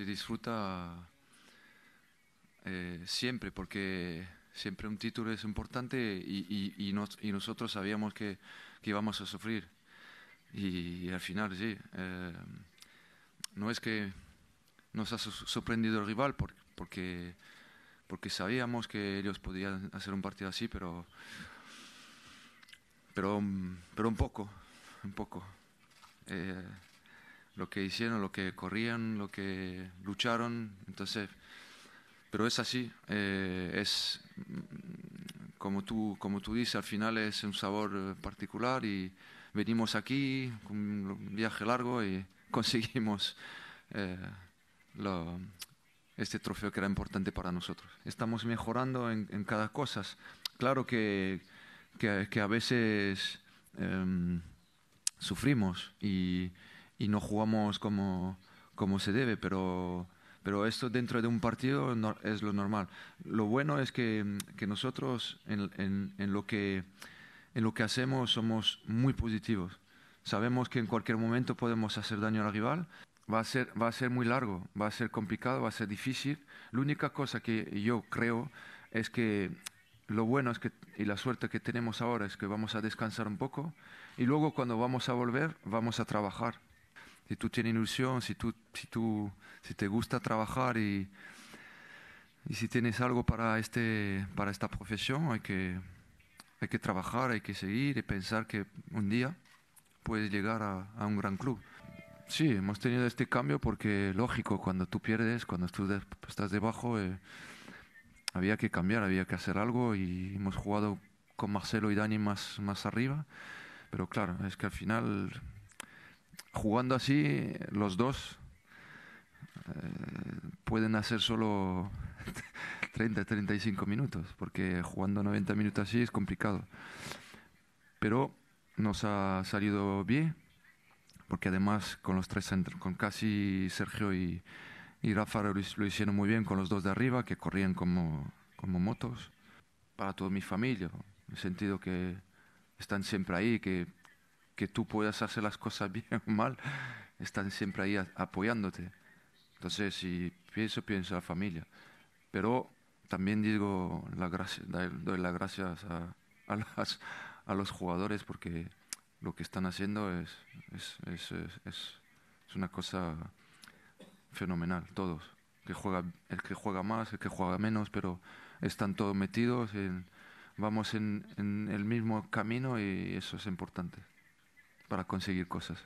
se disfruta eh, siempre, porque siempre un título es importante y, nosotros sabíamos que, que, íbamos a sufrir. Y, al final, sí, eh, no es que nos ha sorprendido el rival, porque, porque sabíamos que ellos podían hacer un partido así, pero, pero, pero un poco, un poco. Eh, lo que hicieron, lo que corrían, lo que lucharon. Entonces, pero es así, eh, es como tú, como tú dices, al final es un sabor eh, particular y venimos aquí con un viaje largo y conseguimos eh, lo, este trofeo que era importante para nosotros. Estamos mejorando en, en cada cosa. Claro que, que, que a veces em, sufrimos y, y no jugamos como, como se debe, pero, pero esto dentro de un partido es lo normal. Lo bueno es que, que nosotros en, en, en, lo que, en lo que hacemos somos muy positivos. Sabemos que en cualquier momento podemos hacer daño al rival. Va a, ser, va a ser muy largo, va a ser complicado, va a ser difícil. La única cosa que yo creo es que lo bueno es que, y la suerte que tenemos ahora es que vamos a descansar un poco y luego cuando vamos a volver vamos a trabajar si tú tienes ilusión, si tú, si tú, si te gusta trabajar y, y si tienes algo para, este, para esta profesión, hay que, hay que trabajar, hay que seguir y pensar que un día puedes llegar a, a un gran club. Sí, hemos tenido este cambio porque, lógico, cuando tú pierdes, cuando tú estás debajo, eh, había que cambiar, había que hacer algo y hemos jugado con Marcelo y Dani más, más arriba. Pero claro, es que al final jugando así, los dos eh, pueden hacer solo 30, 35 minutos, porque jugando 90 minutos así es complicado. Pero nos ha salido bien, porque además con los tres centros, con casi Sergio y, y Rafa lo, hicieron muy bien con los dos de arriba, que corrían como, como motos. Para toda mi familia, en el sentido que están siempre ahí, que que tú puedas hacer las cosas bien o mal, están siempre ahí apoyándote. Entonces, si pienso, pienso a la familia. Pero también digo, la gracia, doy las gracias a, a, los jugadores porque lo que están haciendo es, es, es, es una cosa fenomenal, todos. el que juega más, el que juega menos, pero están todos metidos, en, vamos en el mismo camino y eso es importante para conseguir cosas.